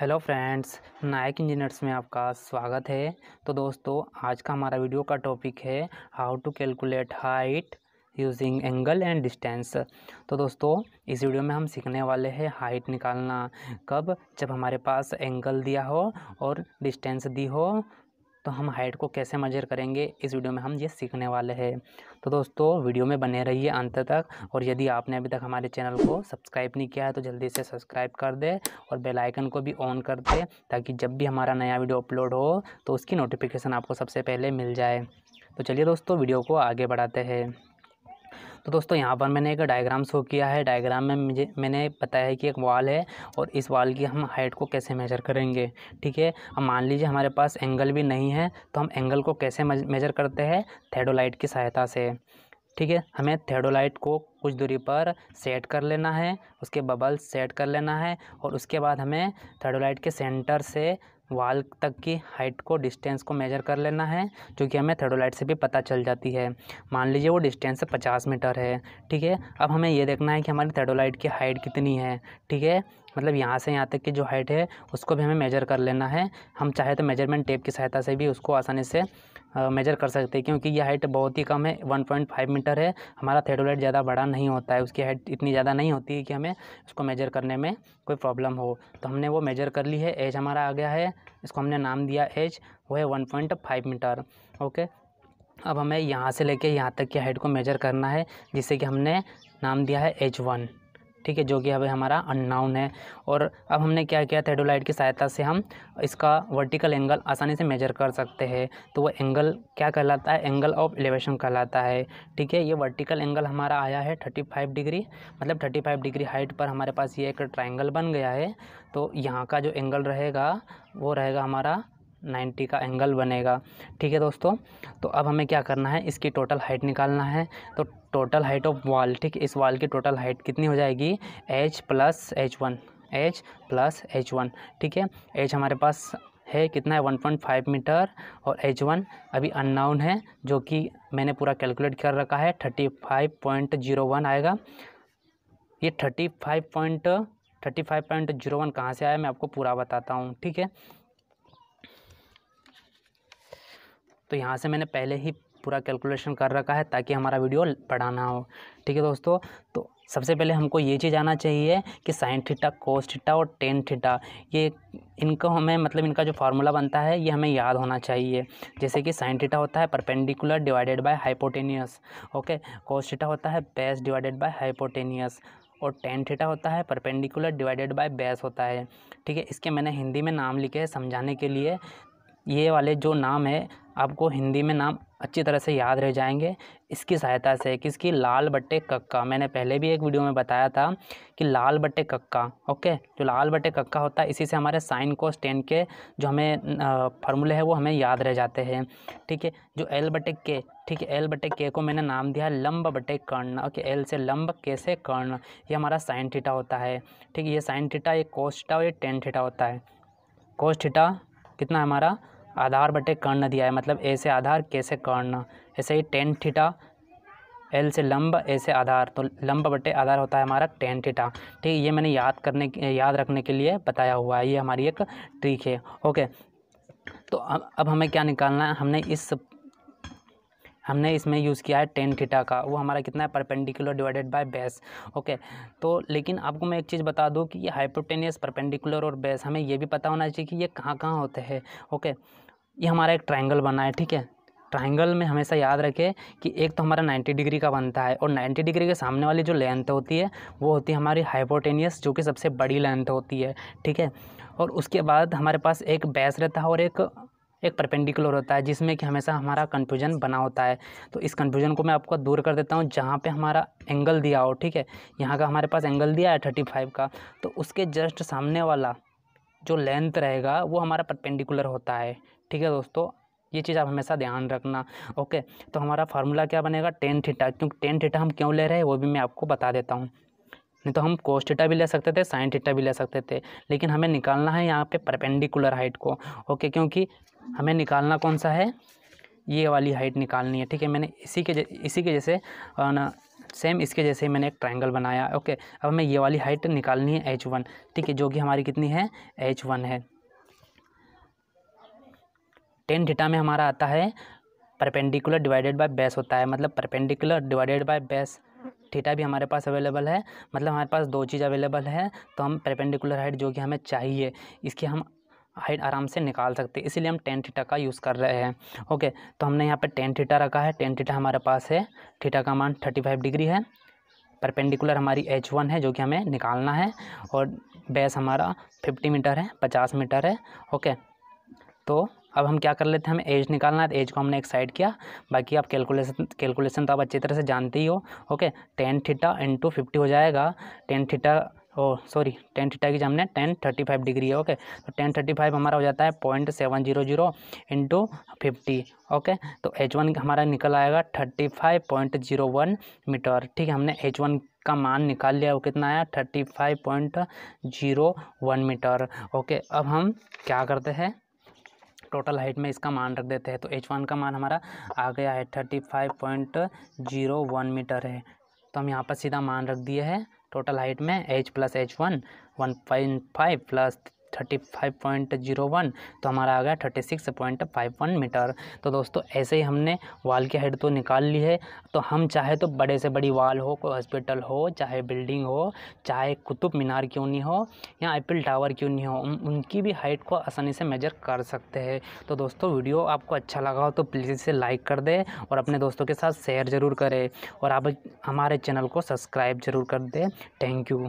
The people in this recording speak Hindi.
हेलो फ्रेंड्स नायक इंजीनियर्स में आपका स्वागत है तो दोस्तों आज का हमारा वीडियो का टॉपिक है how to calculate height using angle and distance तो दोस्तों इस वीडियो में हम सीखने वाले हैं हाइट निकालना कब जब हमारे पास एंगल दिया हो और डिस्टेंस दी हो तो हम हाइट को कैसे मेजर करेंगे इस वीडियो में हम ये सीखने वाले हैं तो दोस्तों वीडियो में बने रहिए अंत तक और यदि आपने अभी तक हमारे चैनल को सब्सक्राइब नहीं किया है तो जल्दी से सब्सक्राइब कर दे और बेल आइकन को भी ऑन कर दे ताकि जब भी हमारा नया वीडियो अपलोड हो तो उसकी नोटिफिकेशन आपको सबसे पहले मिल जाए तो चलिए दोस्तों वीडियो को आगे बढ़ाते हैं तो दोस्तों यहाँ पर मैंने एक डायग्राम शो किया है डायग्राम में मुझे मैंने बताया है कि एक वाल है और इस वाल की हम हाइट को कैसे मेजर करेंगे ठीक है अब मान लीजिए हमारे पास एंगल भी नहीं है तो हम एंगल को कैसे मेजर करते हैं थेडोलाइट की सहायता से ठीक है हमें थेडोलाइट को कुछ दूरी पर सेट कर लेना है उसके बबल सेट कर लेना है और उसके बाद हमें थेडोलाइट के सेंटर से वाल तक की हाइट को डिस्टेंस को मेजर कर लेना है जो कि हमें थेडोलाइट से भी पता चल जाती है मान लीजिए वो डिस्टेंस पचास मीटर है ठीक है अब हमें ये देखना है कि हमारी थेडोलाइट की हाइट कितनी है ठीक है मतलब यहाँ से यहाँ तक की जो हाइट है उसको भी हमें मेजर कर लेना है हम चाहे तो मेजरमेंट टेप की सहायता से भी उसको आसानी से मेजर कर सकते हैं क्योंकि यह हाइट बहुत ही कम है 1.5 मीटर है हमारा थेडोलाइट ज़्यादा बड़ा नहीं होता है उसकी हाइट इतनी ज़्यादा नहीं होती है कि हमें उसको मेजर करने में कोई प्रॉब्लम हो तो हमने वो मेजर कर ली है एज हमारा आ गया है इसको हमने नाम दिया एज वो है वन मीटर ओके अब हमें यहाँ से लेके यहाँ तक की हाइट को मेजर करना है जिससे कि हमने नाम दिया है एच वन ठीक है जो कि अब हमारा अननाउन है और अब हमने क्या किया थेडोलाइट की सहायता से हम इसका वर्टिकल एंगल आसानी से मेजर कर सकते हैं तो वो एंगल क्या कहलाता है एंगल ऑफ एलिवेशन कहलाता है ठीक है ये वर्टिकल एंगल हमारा आया है थर्टी फाइव डिग्री मतलब थर्टी फाइव डिग्री हाइट पर हमारे पास ये एक ट्राइंगल बन गया है तो यहाँ का जो एंगल रहेगा वो रहेगा हमारा नाइन्टी का एंगल बनेगा ठीक है दोस्तों तो अब हमें क्या करना है इसकी टोटल हाइट निकालना है तो टोटल हाइट ऑफ वॉल ठीक इस वॉल की टोटल हाइट कितनी हो जाएगी H plus H one H plus H one ठीक है एच हमारे पास है कितना है 1.5 मीटर और एच वन अभी अननाउन है जो कि मैंने पूरा कैलकुलेट कर रखा है 35.01 आएगा ये 35. 35.01 कहाँ से आया मैं आपको पूरा बताता हूँ ठीक है तो यहाँ से मैंने पहले ही पूरा कैलकुलेशन कर रखा है ताकि हमारा वीडियो पढ़ाना हो ठीक है दोस्तों तो सबसे पहले हमको ये चीज़ आना चाहिए कि साइन थीटा कोस थीटा और टेन थीटा ये इनको हमें मतलब इनका जो फार्मूला बनता है ये हमें याद होना चाहिए जैसे कि साइन थीटा होता है perpendicular divided by hypotenuse okay cos theta होता है बेस डिवाइडेड बाय हाइपोटेनियस और टेन थीटा होता है परपेंडिकुलर डिवाइडेड बाय बेस होता है ठीक है इसके मैंने हिंदी में नाम लिखे हैं समझाने के लिए ये वाले जो नाम है आपको हिंदी में नाम अच्छी तरह से याद रह जाएंगे इसकी सहायता से किसकी लाल बट्टे कक्का मैंने पहले भी एक वीडियो में बताया था कि लाल बट्टे कक्का ओके जो लाल बट्टे कक्का होता है इसी से हमारे साइन को टेन के जो हमें फार्मूले है वो हमें याद रह जाते हैं ठीक है जो एल बटे के ठीक है एल बटे के को मैंने नाम दिया लंब बटे कर्ण ओके एल से लंब के से कर्ण ये हमारा साइन ठीटा होता है ठीक है ये साइन ठीटा ये कोस्टा और ये टेन ठीटा होता है कोस कितना हमारा आधार बटे कर्ण दिया है मतलब ए से आधार के से कर्ण ऐसे ही टेन थीटा एल से लंब ऐसे आधार तो लंब बटे आधार होता है हमारा टेन थीटा ठीक ये मैंने याद करने याद रखने के लिए बताया हुआ है ये हमारी एक ट्रिक है ओके तो अब हमें क्या निकालना है हमने इस हमने इसमें यूज़ किया है टेन थीटा का वो हमारा कितना है perpendicular divided by base okay तो लेकिन आपको मैं एक चीज़ बता दूँ कि ये हाइपोटेनियस परपेंडिकुलर और बेस हमें ये भी पता होना चाहिए कि ये कहाँ कहाँ होते हैं ओके ये हमारा एक ट्राइंगल बना है ठीक है ट्राइंगल में हमेशा याद रखें कि एक तो हमारा 90 डिग्री का बनता है और 90 डिग्री के सामने वाली जो लेंथ होती है वो होती है हमारी हाइपोटेनियस जो कि सबसे बड़ी लेंथ होती है ठीक है और उसके बाद हमारे पास एक बेस रहता है और एक एक परपेंडिकुलर होता है जिसमें कि हमेशा हमारा कन्फ्यूजन बना होता है तो इस कन्फ्यूजन को मैं आपको दूर कर देता हूँ जहाँ पे हमारा एंगल दिया हो ठीक है यहाँ का हमारे पास एंगल दिया है थर्टी फाइव का तो उसके जस्ट सामने वाला जो लेंथ रहेगा वो हमारा परपेंडिकुलर होता है ठीक है दोस्तों ये चीज़ आप हमेशा ध्यान रखना ओके तो हमारा फार्मूला क्या बनेगा टेन थीटा क्योंकि टेन थीटा हम क्यों ले रहे हैं वो भी मैं आपको बता देता हूँ नहीं तो हम कोस थीटा भी ले सकते थे साइन थीटा भी ले सकते थे लेकिन हमें निकालना है यहाँ पे परपेंडिकुलर हाइट को ओके क्योंकि हमें निकालना कौन सा है ये वाली हाइट निकालनी है ठीक है मैंने इसी के इसी के जैसे ना सेम इसके जैसे मैंने एक ट्राइंगल बनाया ओके अब हमें ये वाली हाइट निकालनी है एच वन ठीक है जो कि हमारी कितनी है एच वन है टेन थीटा में हमारा आता है परपेंडिकुलर डिवाइडेड बाय बेस होता है मतलब perpendicular divided by base theta भी हमारे पास अवेलेबल है मतलब हमारे पास दो चीज़ अवेलेबल है तो हम परपेंडिकुलर हाइट जो कि हमें चाहिए इसकी हम हाइट आराम से निकाल सकते हैं इसीलिए हम टेन थीटा का यूज़ कर रहे हैं ओके तो हमने यहाँ पर टेन थीटा रखा है टेन थीटा हमारे पास है थीटा का मान थर्टी फाइव डिग्री है परपेंडिकुलर हमारी एच वन है जो कि हमें निकालना है और बेस हमारा फिफ्टी मीटर है पचास मीटर है ओके तो अब हम क्या कर लेते हैं हमें एज निकालना है तो एज को हमने एक साइड किया बाकी आप कैलकुलेशन कैलकुलेशन तो आप अच्छी तरह से जानते ही हो okay tan theta into fifty हो जाएगा tan theta oh sorry tan theta की जो हमने टेन थर्टी फाइव डिग्री है ओके तो टेन थर्टी फाइव हमारा हो जाता है point seven zero zero into fifty okay तो एच वन हमारा निकल आएगा thirty five point zero one metre ठीक है हमने एच वन का मान निकाल लिया वो कितना आया thirty five point zero one metre okay अब हम क्या करते हैं टोटल हाइट में इसका मान रख देते हैं तो एच वन का मान हमारा आ गया है thirty five point zero one metre है तो हम यहाँ पर सीधा मान रख दिए हैं टोटल हाइट में H plus H one one point five plus thirty five point zero one तो हमारा आ गया thirty six point five one metre तो दोस्तों ऐसे ही हमने वाल की हाइट तो निकाल ली है तो हम चाहे तो बड़े से बड़ी वाल हो कोई हॉस्पिटल हो चाहे बिल्डिंग हो चाहे कुतुब मीनार क्यों नहीं हो या एपल टावर क्यों नहीं हो उनकी भी हाइट को आसानी से मेजर कर सकते हैं तो दोस्तों वीडियो आपको अच्छा लगा हो तो प्लीज़ इसे लाइक कर दें और अपने दोस्तों के साथ शेयर ज़रूर करें और आप हमारे चैनल को सब्सक्राइब ज़रूर कर दें थैंक यू